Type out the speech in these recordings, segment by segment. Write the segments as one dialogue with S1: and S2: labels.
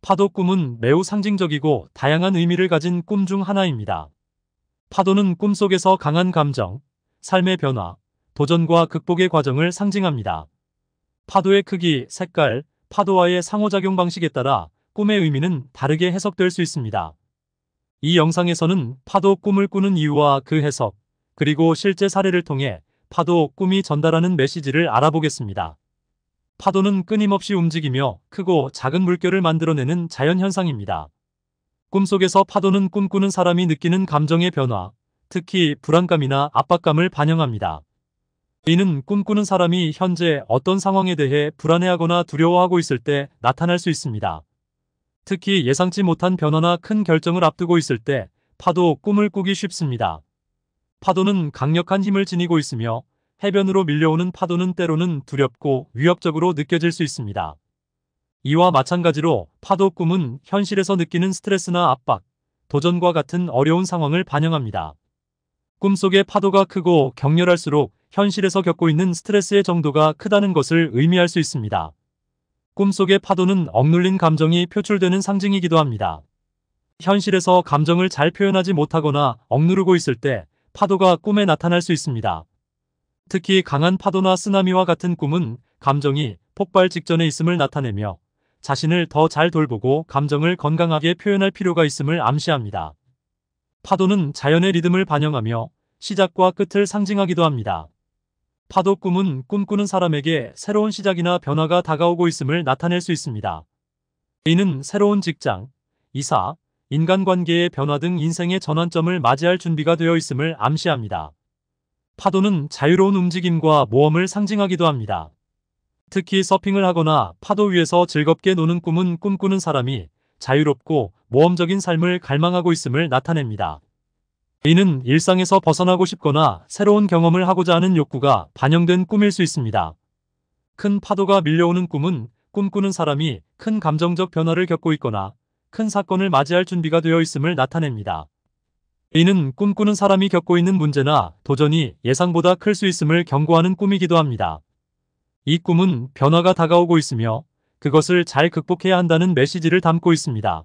S1: 파도 꿈은 매우 상징적이고 다양한 의미를 가진 꿈 중 하나입니다. 파도는 꿈속에서 강한 감정, 삶의 변화, 도전과 극복의 과정을 상징합니다. 파도의 크기, 색깔, 파도와의 상호작용 방식에 따라 꿈의 의미는 다르게 해석될 수 있습니다. 이 영상에서는 파도 꿈을 꾸는 이유와 그 해석, 그리고 실제 사례를 통해 파도 꿈이 전달하는 메시지를 알아보겠습니다. 파도는 끊임없이 움직이며 크고 작은 물결을 만들어내는 자연현상입니다. 꿈속에서 파도는 꿈꾸는 사람이 느끼는 감정의 변화, 특히 불안감이나 압박감을 반영합니다. 이는 꿈꾸는 사람이 현재 어떤 상황에 대해 불안해하거나 두려워하고 있을 때 나타날 수 있습니다. 특히 예상치 못한 변화나 큰 결정을 앞두고 있을 때 파도 꿈을 꾸기 쉽습니다. 파도는 강력한 힘을 지니고 있으며 해변으로 밀려오는 파도는 때로는 두렵고 위협적으로 느껴질 수 있습니다. 이와 마찬가지로 파도 꿈은 현실에서 느끼는 스트레스나 압박, 도전과 같은 어려운 상황을 반영합니다. 꿈속의 파도가 크고 격렬할수록 현실에서 겪고 있는 스트레스의 정도가 크다는 것을 의미할 수 있습니다. 꿈속의 파도는 억눌린 감정이 표출되는 상징이기도 합니다. 현실에서 감정을 잘 표현하지 못하거나 억누르고 있을 때 파도가 꿈에 나타날 수 있습니다. 특히 강한 파도나 쓰나미와 같은 꿈은 감정이 폭발 직전에 있음을 나타내며 자신을 더 잘 돌보고 감정을 건강하게 표현할 필요가 있음을 암시합니다. 파도는 자연의 리듬을 반영하며 시작과 끝을 상징하기도 합니다. 파도 꿈은 꿈꾸는 사람에게 새로운 시작이나 변화가 다가오고 있음을 나타낼 수 있습니다. 이는 새로운 직장, 이사, 인간관계의 변화 등 인생의 전환점을 맞이할 준비가 되어 있음을 암시합니다. 파도는 자유로운 움직임과 모험을 상징하기도 합니다. 특히 서핑을 하거나 파도 위에서 즐겁게 노는 꿈은 꿈꾸는 사람이 자유롭고 모험적인 삶을 갈망하고 있음을 나타냅니다. 이는 일상에서 벗어나고 싶거나 새로운 경험을 하고자 하는 욕구가 반영된 꿈일 수 있습니다. 큰 파도가 밀려오는 꿈은 꿈꾸는 사람이 큰 감정적 변화를 겪고 있거나 큰 사건을 맞이할 준비가 되어 있음을 나타냅니다. 이는 꿈꾸는 사람이 겪고 있는 문제나 도전이 예상보다 클 수 있음을 경고하는 꿈이기도 합니다. 이 꿈은 변화가 다가오고 있으며 그것을 잘 극복해야 한다는 메시지를 담고 있습니다.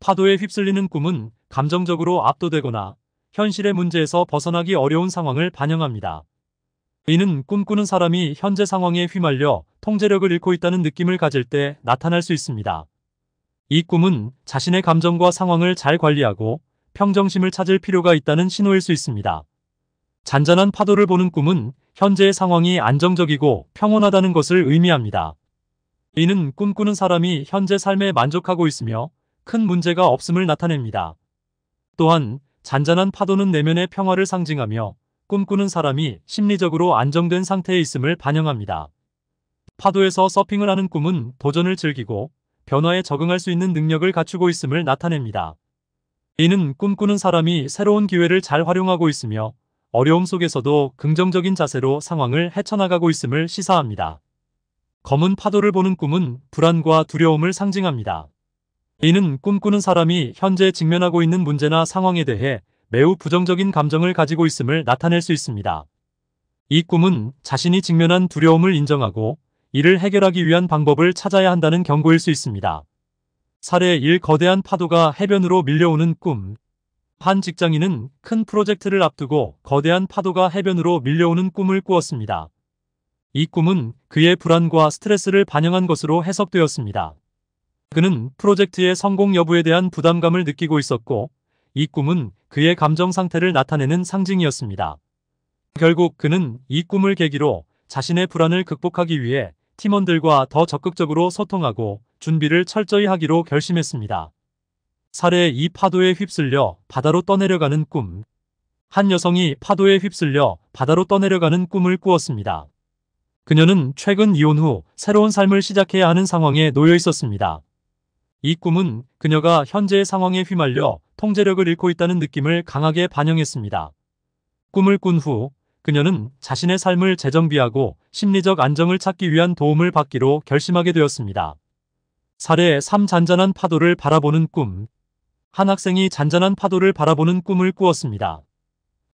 S1: 파도에 휩쓸리는 꿈은 감정적으로 압도되거나 현실의 문제에서 벗어나기 어려운 상황을 반영합니다. 이는 꿈꾸는 사람이 현재 상황에 휘말려 통제력을 잃고 있다는 느낌을 가질 때 나타날 수 있습니다. 이 꿈은 자신의 감정과 상황을 잘 관리하고 평정심을 찾을 필요가 있다는 신호일 수 있습니다. 잔잔한 파도를 보는 꿈은 현재의 상황이 안정적이고 평온하다는 것을 의미합니다. 이는 꿈꾸는 사람이 현재 삶에 만족하고 있으며 큰 문제가 없음을 나타냅니다. 또한 잔잔한 파도는 내면의 평화를 상징하며 꿈꾸는 사람이 심리적으로 안정된 상태에 있음을 반영합니다. 파도에서 서핑을 하는 꿈은 도전을 즐기고 변화에 적응할 수 있는 능력을 갖추고 있음을 나타냅니다. 이는 꿈꾸는 사람이 새로운 기회를 잘 활용하고 있으며 어려움 속에서도 긍정적인 자세로 상황을 헤쳐나가고 있음을 시사합니다. 검은 파도를 보는 꿈은 불안과 두려움을 상징합니다. 이는 꿈꾸는 사람이 현재 직면하고 있는 문제나 상황에 대해 매우 부정적인 감정을 가지고 있음을 나타낼 수 있습니다. 이 꿈은 자신이 직면한 두려움을 인정하고 이를 해결하기 위한 방법을 찾아야 한다는 경고일 수 있습니다. 사례 1 거대한 파도가 해변으로 밀려오는 꿈. 한 직장인은 큰 프로젝트를 앞두고 거대한 파도가 해변으로 밀려오는 꿈을 꾸었습니다. 이 꿈은 그의 불안과 스트레스를 반영한 것으로 해석되었습니다. 그는 프로젝트의 성공 여부에 대한 부담감을 느끼고 있었고, 이 꿈은 그의 감정 상태를 나타내는 상징이었습니다. 결국 그는 이 꿈을 계기로 자신의 불안을 극복하기 위해 팀원들과 더 적극적으로 소통하고 준비를 철저히 하기로 결심했습니다. 사례의 이 파도에 휩쓸려 바다로 떠내려가는 꿈. 한 여성이 파도에 휩쓸려 바다로 떠내려가는 꿈을 꾸었습니다. 그녀는 최근 이혼 후 새로운 삶을 시작해야 하는 상황에 놓여 있었습니다. 이 꿈은 그녀가 현재의 상황에 휘말려 통제력을 잃고 있다는 느낌을 강하게 반영했습니다. 꿈을 꾼 후 그녀는 자신의 삶을 재정비하고 심리적 안정을 찾기 위한 도움을 받기로 결심하게 되었습니다. 사례 3 잔잔한 파도를 바라보는 꿈. 한 학생이 잔잔한 파도를 바라보는 꿈을 꾸었습니다.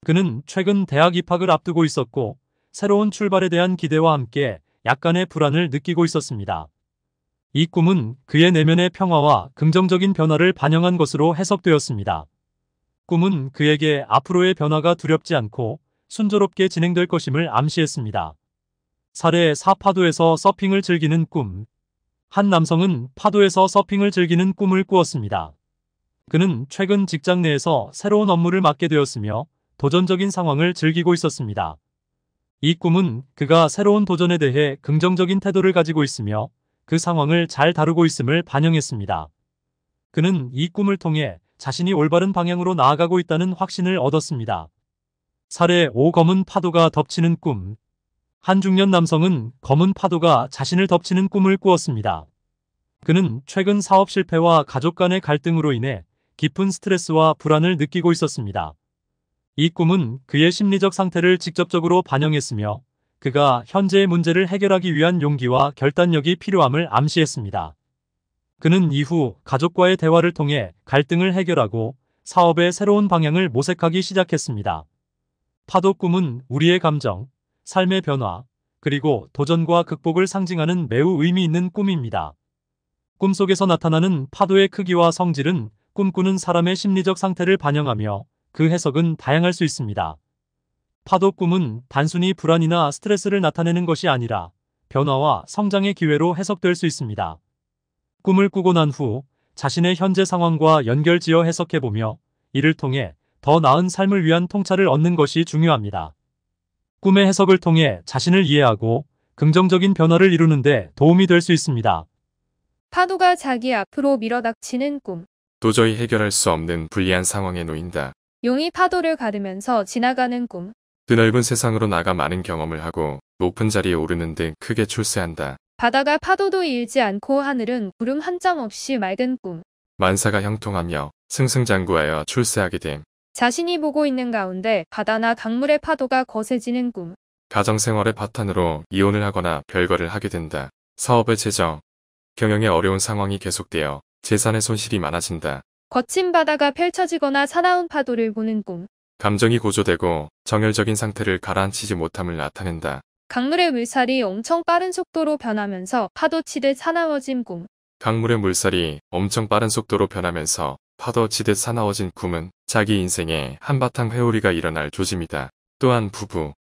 S1: 그는 최근 대학 입학을 앞두고 있었고 새로운 출발에 대한 기대와 함께 약간의 불안을 느끼고 있었습니다. 이 꿈은 그의 내면의 평화와 긍정적인 변화를 반영한 것으로 해석되었습니다. 꿈은 그에게 앞으로의 변화가 두렵지 않고 순조롭게 진행될 것임을 암시했습니다. 사례 4파도에서 서핑을 즐기는 꿈한 남성은 파도에서 서핑을 즐기는 꿈을 꾸었습니다. 그는 최근 직장 내에서 새로운 업무를 맡게 되었으며 도전적인 상황을 즐기고 있었습니다. 이 꿈은 그가 새로운 도전에 대해 긍정적인 태도를 가지고 있으며 그 상황을 잘 다루고 있음을 반영했습니다. 그는 이 꿈을 통해 자신이 올바른 방향으로 나아가고 있다는 확신을 얻었습니다. 사례 5 검은 파도가 덮치는 꿈한 중년 남성은 검은 파도가 자신을 덮치는 꿈을 꾸었습니다. 그는 최근 사업 실패와 가족 간의 갈등으로 인해 깊은 스트레스와 불안을 느끼고 있었습니다. 이 꿈은 그의 심리적 상태를 직접적으로 반영했으며 그가 현재의 문제를 해결하기 위한 용기와 결단력이 필요함을 암시했습니다. 그는 이후 가족과의 대화를 통해 갈등을 해결하고 사업의 새로운 방향을 모색하기 시작했습니다. 파도 꿈은 우리의 감정, 삶의 변화, 그리고 도전과 극복을 상징하는 매우 의미 있는 꿈입니다. 꿈속에서 나타나는 파도의 크기와 성질은 꿈꾸는 사람의 심리적 상태를 반영하며 그 해석은 다양할 수 있습니다. 파도 꿈은 단순히 불안이나 스트레스를 나타내는 것이 아니라 변화와 성장의 기회로 해석될 수 있습니다. 꿈을 꾸고 난 후 자신의 현재 상황과 연결지어 해석해보며 이를 통해 더 나은 삶을 위한 통찰을 얻는 것이 중요합니다. 꿈의 해석을 통해 자신을 이해하고 긍정적인 변화를 이루는데 도움이 될 수 있습니다.
S2: 파도가 자기 앞으로 밀어닥치는 꿈.
S3: 도저히 해결할 수 없는 불리한 상황에 놓인다.
S2: 용이 파도를 가르면서 지나가는 꿈.
S3: 드넓은 그 세상으로 나가 많은 경험을 하고 높은 자리에 오르는 등 크게 출세한다.
S2: 바다가 파도도 일지 않고 하늘은 구름 한 점 없이 맑은 꿈.
S3: 만사가 형통하며 승승장구하여 출세하게 됨.
S2: 자신이 보고 있는 가운데 바다나 강물의 파도가 거세지는 꿈.
S3: 가정생활의 바탕으로 이혼을 하거나 별거를 하게 된다. 사업의 재정, 경영의 어려운 상황이 계속되어 재산의 손실이 많아진다.
S2: 거친 바다가 펼쳐지거나 사나운 파도를 보는 꿈.
S3: 감정이 고조되고 정열적인 상태를 가라앉히지 못함을 나타낸다.
S2: 강물의 물살이 엄청 빠른 속도로 변하면서 파도치듯 사나워진 꿈.
S3: 강물의 물살이 엄청 빠른 속도로 변하면서 파도치듯 사나워진 꿈은 자기 인생에 한바탕 회오리가 일어날 조짐이다. 또한 부부,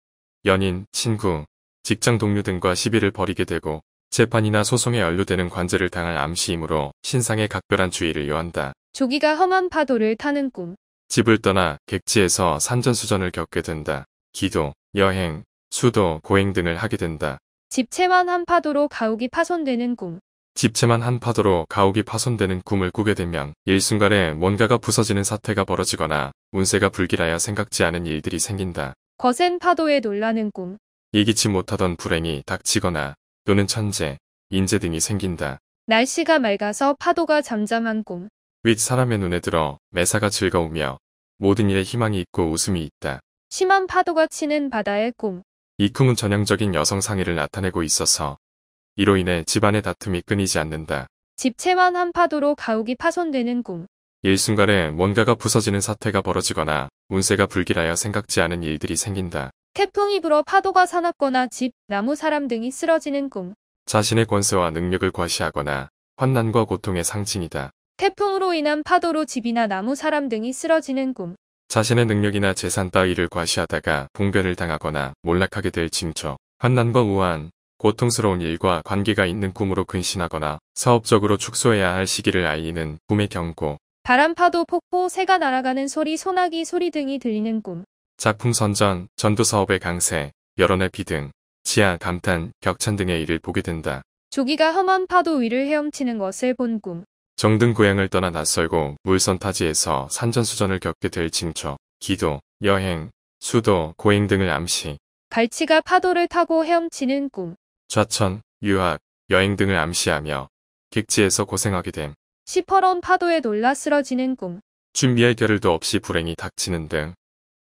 S3: 연인, 친구, 직장 동료 등과 시비를 벌이게 되고 재판이나 소송에 연루되는 관제를 당할 암시이므로 신상에 각별한 주의를 요한다.
S2: 조기가 험한 파도를 타는 꿈.
S3: 집을 떠나 객지에서 산전수전을 겪게 된다. 기도, 여행, 수도, 고행 등을 하게 된다.
S2: 집채만한 파도로 가옥이 파손되는 꿈.
S3: 집채만 한 파도로 가옥이 파손되는 꿈을 꾸게 되면 일순간에 뭔가가 부서지는 사태가 벌어지거나 운세가 불길하여 생각지 않은 일들이 생긴다.
S2: 거센 파도에 놀라는 꿈.
S3: 이기치 못하던 불행이 닥치거나 또는 천재, 인재 등이 생긴다.
S2: 날씨가 맑아서 파도가 잠잠한 꿈.
S3: 윗사람의 눈에 들어 매사가 즐거우며 모든 일에 희망이 있고 웃음이 있다.
S2: 심한 파도가 치는 바다의 꿈.
S3: 이 꿈은 전형적인 여성 상의를 나타내고 있어서 이로 인해 집안의 다툼이 끊이지 않는다.
S2: 집채만 한파도로 가옥이 파손되는 꿈.
S3: 일순간에 뭔가가 부서지는 사태가 벌어지거나 운세가 불길하여 생각지 않은 일들이 생긴다.
S2: 태풍이 불어 파도가 사납거나 집, 나무, 사람 등이 쓰러지는 꿈.
S3: 자신의 권세와 능력을 과시하거나 환난과 고통의 상징이다.
S2: 태풍으로 인한 파도로 집이나 나무, 사람 등이 쓰러지는 꿈.
S3: 자신의 능력이나 재산 따위를 과시하다가 봉변을 당하거나 몰락하게 될 징조. 환난과 우한, 고통스러운 일과 관계가 있는 꿈으로 근신하거나 사업적으로 축소해야 할 시기를 알리는 꿈의 경고.
S2: 바람파도 폭포 새가 날아가는 소리 소나기 소리 등이 들리는 꿈.
S3: 작품 선전, 전도사업의 강세, 여론의 비등, 지하, 감탄, 격찬 등의 일을 보게 된다.
S2: 조기가 험한 파도 위를 헤엄치는 것을 본 꿈.
S3: 정든 고향을 떠나 낯설고 물선 타지에서 산전수전을 겪게 될징초 기도, 여행, 수도, 고행 등을 암시.
S2: 갈치가 파도를 타고 헤엄치는 꿈.
S3: 좌천, 유학, 여행 등을 암시하며 객지에서 고생하게 됨.
S2: 시퍼런 파도에 놀라 쓰러지는 꿈.
S3: 준비할 겨를도 없이 불행이 닥치는 등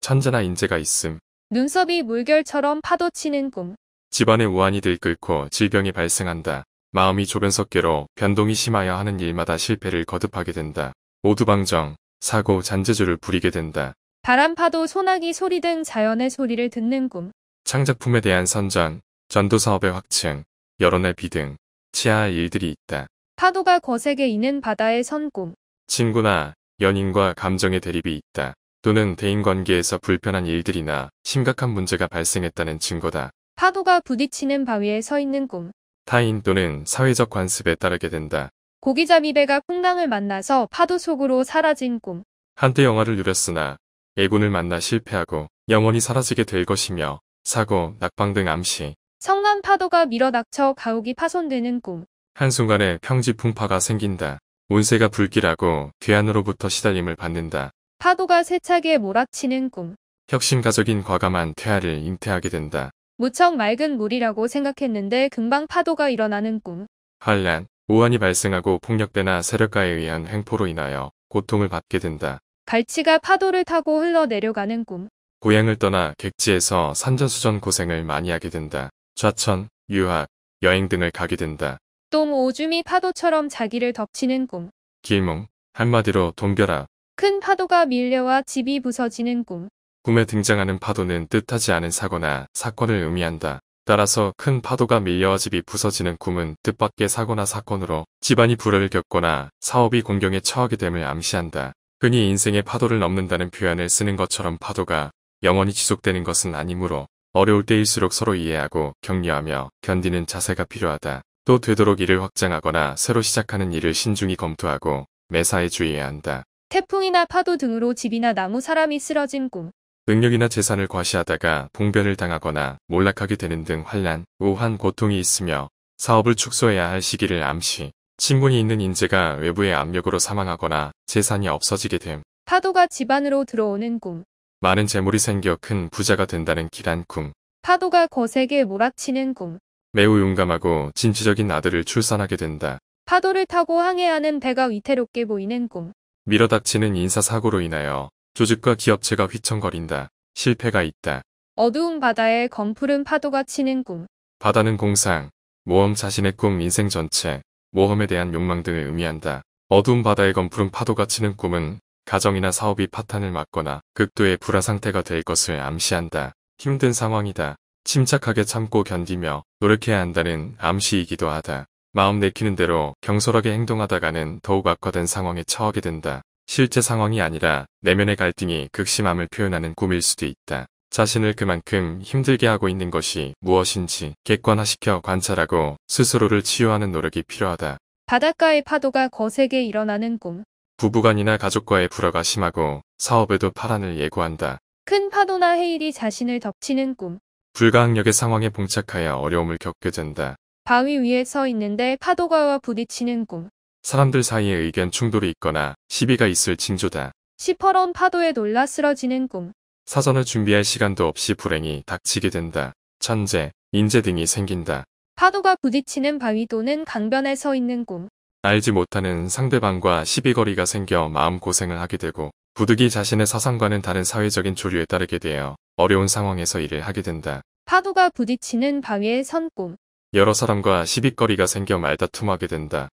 S3: 천재나 인재가 있음.
S2: 눈썹이 물결처럼 파도치는 꿈.
S3: 집안의 우환이 들끓고 질병이 발생한다. 마음이 조변석계로 변동이 심하여 하는 일마다 실패를 거듭하게 된다. 오두방정, 사고 잔재주를 부리게 된다.
S2: 바람파도 소나기 소리 등 자연의 소리를 듣는 꿈.
S3: 창작품에 대한 선전, 전도사업의 확충, 여론의 비등, 치하의 일들이 있다.
S2: 파도가 거세게 이는 바다의 선꿈.
S3: 친구나 연인과 감정의 대립이 있다. 또는 대인관계에서 불편한 일들이나 심각한 문제가 발생했다는 증거다.
S2: 파도가 부딪히는 바위에 서 있는 꿈.
S3: 타인 또는 사회적 관습에 따르게 된다.
S2: 고기잡이 배가 풍랑을 만나서 파도 속으로 사라진 꿈.
S3: 한때 영화를 누렸으나 애군을 만나 실패하고 영원히 사라지게 될 것이며 사고, 낙방 등 암시,
S2: 성난 파도가 밀어닥쳐 가옥이 파손되는 꿈.
S3: 한순간에 평지 풍파가 생긴다. 온세가 불길하고 괴한으로부터 시달림을 받는다.
S2: 파도가 세차게 몰아치는 꿈.
S3: 혁신가적인 과감한 퇴화를 잉태하게 된다.
S2: 무척 맑은 물이라고 생각했는데 금방 파도가 일어나는 꿈.
S3: 환란, 오한이 발생하고 폭력배나 세력가에 의한 횡포로 인하여 고통을 받게 된다.
S2: 갈치가 파도를 타고 흘러내려가는 꿈.
S3: 고향을 떠나 객지에서 산전수전 고생을 많이 하게 된다. 좌천, 유학, 여행 등을 가게 된다.
S2: 똥 오줌이 파도처럼 자기를 덮치는 꿈.
S3: 길몽, 한마디로 동결아.
S2: 큰 파도가 밀려와 집이 부서지는 꿈.
S3: 꿈에 등장하는 파도는 뜻하지 않은 사고나 사건을 의미한다. 따라서 큰 파도가 밀려와 집이 부서지는 꿈은 뜻밖의 사고나 사건으로 집안이 불화 겪거나 사업이 공경에 처하게 됨을 암시한다. 흔히 인생의 파도를 넘는다는 표현을 쓰는 것처럼 파도가 영원히 지속되는 것은 아니므로 어려울 때일수록 서로 이해하고 격려하며 견디는 자세가 필요하다. 또 되도록 일을 확장하거나 새로 시작하는 일을 신중히 검토하고 매사에 주의해야 한다.
S2: 태풍이나 파도 등으로 집이나 나무 사람이 쓰러진 꿈.
S3: 능력이나 재산을 과시하다가 봉변을 당하거나 몰락하게 되는 등 환란, 우환, 고통이 있으며 사업을 축소해야 할 시기를 암시. 친분이 있는 인재가 외부의 압력으로 사망하거나 재산이 없어지게 됨.
S2: 파도가 집안으로 들어오는 꿈.
S3: 많은 재물이 생겨 큰 부자가 된다는 길한 꿈.
S2: 파도가 거세게 몰아치는 꿈.
S3: 매우 용감하고 진취적인 아들을 출산하게 된다.
S2: 파도를 타고 항해하는 배가 위태롭게 보이는 꿈.
S3: 밀어닥치는 인사사고로 인하여 조직과 기업체가 휘청거린다. 실패가 있다.
S2: 어두운 바다에 검푸른 파도가 치는 꿈.
S3: 바다는 공상, 모험 자신의 꿈 인생 전체, 모험에 대한 욕망 등을 의미한다. 어두운 바다에 검푸른 파도가 치는 꿈은 가정이나 사업이 파탄을 맞거나 극도의 불화 상태가 될 것을 암시한다. 힘든 상황이다. 침착하게 참고 견디며 노력해야 한다는 암시이기도 하다. 마음 내키는 대로 경솔하게 행동하다가는 더욱 악화된 상황에 처하게 된다. 실제 상황이 아니라 내면의 갈등이 극심함을 표현하는 꿈일 수도 있다. 자신을 그만큼 힘들게 하고 있는 것이 무엇인지 객관화시켜 관찰하고 스스로를 치유하는 노력이 필요하다.
S2: 바닷가의 파도가 거세게 일어나는 꿈.
S3: 부부간이나 가족과의 불화가 심하고 사업에도 파란을 예고한다.
S2: 큰 파도나 해일이 자신을 덮치는 꿈.
S3: 불가항력의 상황에 봉착하여 어려움을 겪게 된다.
S2: 바위 위에 서 있는데 파도가와 부딪히는 꿈.
S3: 사람들 사이에 의견 충돌이 있거나 시비가 있을 징조다.
S2: 시퍼런 파도에 놀라 쓰러지는 꿈.
S3: 사전을 준비할 시간도 없이 불행이 닥치게 된다. 천재, 인재 등이 생긴다.
S2: 파도가 부딪히는 바위 또는 강변에 서 있는 꿈.
S3: 알지 못하는 상대방과 시비거리가 생겨 마음고생을 하게 되고 부득이 자신의 사상과는 다른 사회적인 조류에 따르게 되어 어려운 상황에서 일을 하게 된다.
S2: 파도가 부딪히는 바위의 선꼼
S3: 여러 사람과 시비거리가 생겨 말다툼하게 된다.